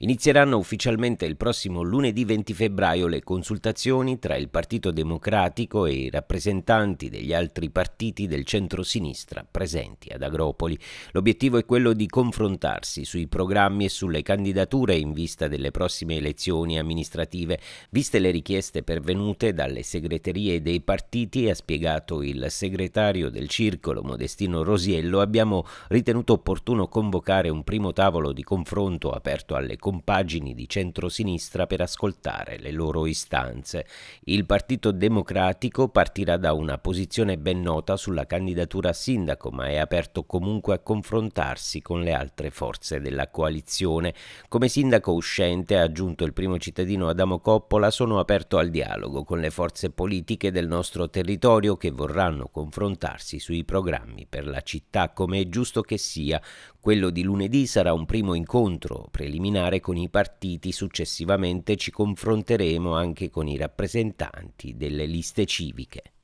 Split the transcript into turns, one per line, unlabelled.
Inizieranno ufficialmente il prossimo lunedì 20 febbraio le consultazioni tra il Partito Democratico e i rappresentanti degli altri partiti del centro-sinistra presenti ad Agropoli. L'obiettivo è quello di confrontarsi sui programmi e sulle candidature in vista delle prossime elezioni amministrative. Viste le richieste pervenute dalle segreterie dei partiti, ha spiegato il segretario del circolo Modestino Rosiello, abbiamo ritenuto opportuno convocare un primo tavolo di confronto aperto alle compagini di centrosinistra per ascoltare le loro istanze. Il Partito Democratico partirà da una posizione ben nota sulla candidatura a sindaco, ma è aperto comunque a confrontarsi con le altre forze della coalizione. Come sindaco uscente, ha aggiunto il primo cittadino Adamo Coppola, sono aperto al dialogo con le forze politiche del nostro territorio che vorranno confrontarsi sui programmi per la città, come è giusto che sia. Quello di lunedì sarà un primo incontro preliminare parlare con i partiti, successivamente ci confronteremo anche con i rappresentanti delle liste civiche.